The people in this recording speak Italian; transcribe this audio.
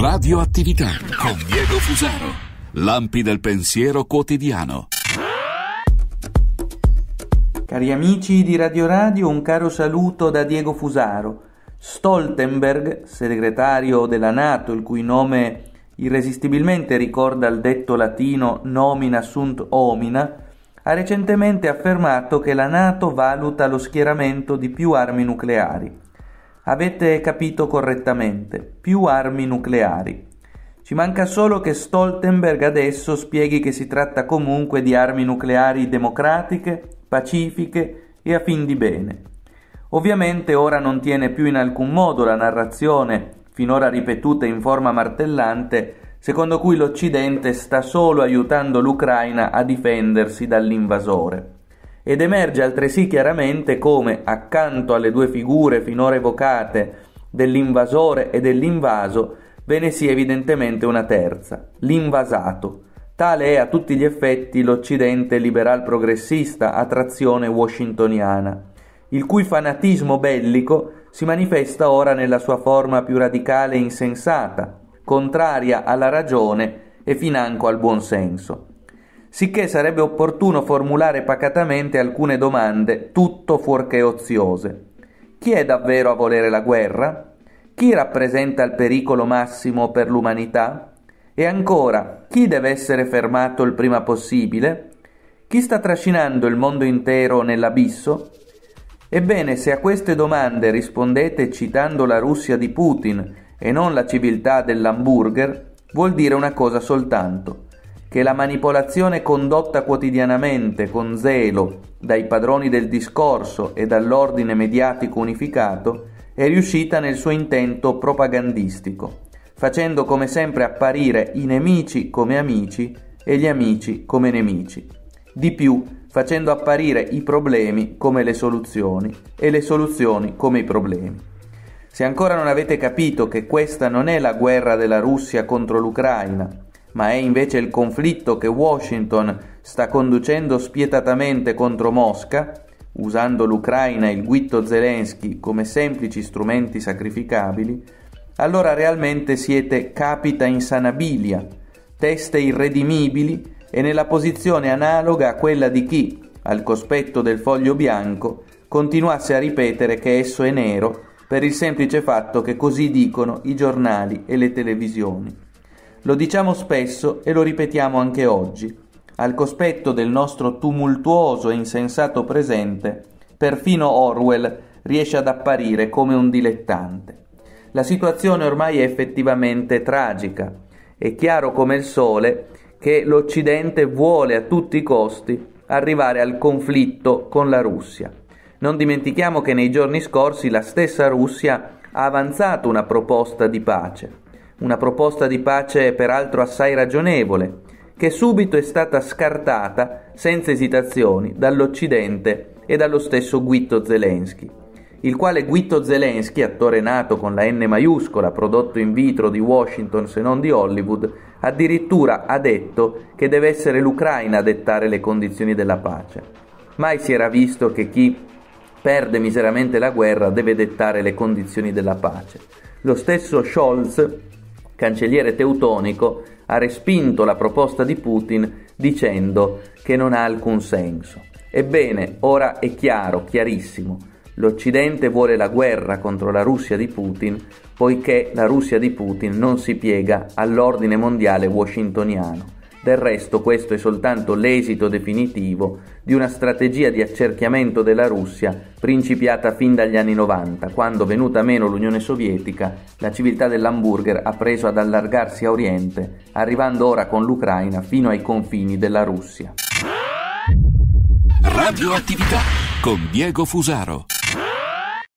Radioattività con Diego Fusaro. Lampi del pensiero quotidiano. Cari amici di Radio Radio, un caro saluto da Diego Fusaro. Stoltenberg, segretario della Nato, il cui nome irresistibilmente ricorda il detto latino nomina sunt omina, ha recentemente affermato che la Nato valuta lo schieramento di più armi nucleari. Avete capito correttamente, più armi nucleari. Ci manca solo che Stoltenberg adesso spieghi che si tratta comunque di armi nucleari democratiche, pacifiche e a fin di bene. Ovviamente ora non tiene più in alcun modo la narrazione, finora ripetuta in forma martellante, secondo cui l'Occidente sta solo aiutando l'Ucraina a difendersi dall'invasore ed emerge altresì chiaramente come, accanto alle due figure finora evocate dell'invasore e dell'invaso, ve ne sia evidentemente una terza, l'invasato. Tale è a tutti gli effetti l'Occidente liberal progressista a trazione washingtoniana, il cui fanatismo bellico si manifesta ora nella sua forma più radicale e insensata, contraria alla ragione e financo al buon senso sicché sarebbe opportuno formulare pacatamente alcune domande, tutto fuorché oziose. Chi è davvero a volere la guerra? Chi rappresenta il pericolo massimo per l'umanità? E ancora, chi deve essere fermato il prima possibile? Chi sta trascinando il mondo intero nell'abisso? Ebbene, se a queste domande rispondete citando la Russia di Putin e non la civiltà dell'hamburger, vuol dire una cosa soltanto che la manipolazione condotta quotidianamente con zelo dai padroni del discorso e dall'ordine mediatico unificato è riuscita nel suo intento propagandistico, facendo come sempre apparire i nemici come amici e gli amici come nemici. Di più, facendo apparire i problemi come le soluzioni e le soluzioni come i problemi. Se ancora non avete capito che questa non è la guerra della Russia contro l'Ucraina, ma è invece il conflitto che Washington sta conducendo spietatamente contro Mosca, usando l'Ucraina e il guitto Zelensky come semplici strumenti sacrificabili, allora realmente siete capita insanabilia, teste irredimibili e nella posizione analoga a quella di chi, al cospetto del foglio bianco, continuasse a ripetere che esso è nero per il semplice fatto che così dicono i giornali e le televisioni. Lo diciamo spesso e lo ripetiamo anche oggi, al cospetto del nostro tumultuoso e insensato presente, perfino Orwell riesce ad apparire come un dilettante. La situazione ormai è effettivamente tragica. È chiaro come il sole che l'Occidente vuole a tutti i costi arrivare al conflitto con la Russia. Non dimentichiamo che nei giorni scorsi la stessa Russia ha avanzato una proposta di pace una proposta di pace peraltro assai ragionevole, che subito è stata scartata senza esitazioni dall'Occidente e dallo stesso Guitto Zelensky, il quale Guitto Zelensky, attore nato con la N maiuscola, prodotto in vitro di Washington se non di Hollywood, addirittura ha detto che deve essere l'Ucraina a dettare le condizioni della pace. Mai si era visto che chi perde miseramente la guerra deve dettare le condizioni della pace. Lo stesso Scholz cancelliere teutonico, ha respinto la proposta di Putin dicendo che non ha alcun senso. Ebbene, ora è chiaro, chiarissimo, l'Occidente vuole la guerra contro la Russia di Putin poiché la Russia di Putin non si piega all'ordine mondiale washingtoniano del resto questo è soltanto l'esito definitivo di una strategia di accerchiamento della Russia principiata fin dagli anni 90, quando venuta meno l'Unione Sovietica, la civiltà dell'hamburger ha preso ad allargarsi a oriente, arrivando ora con l'Ucraina fino ai confini della Russia. Radioattività con Diego Fusaro.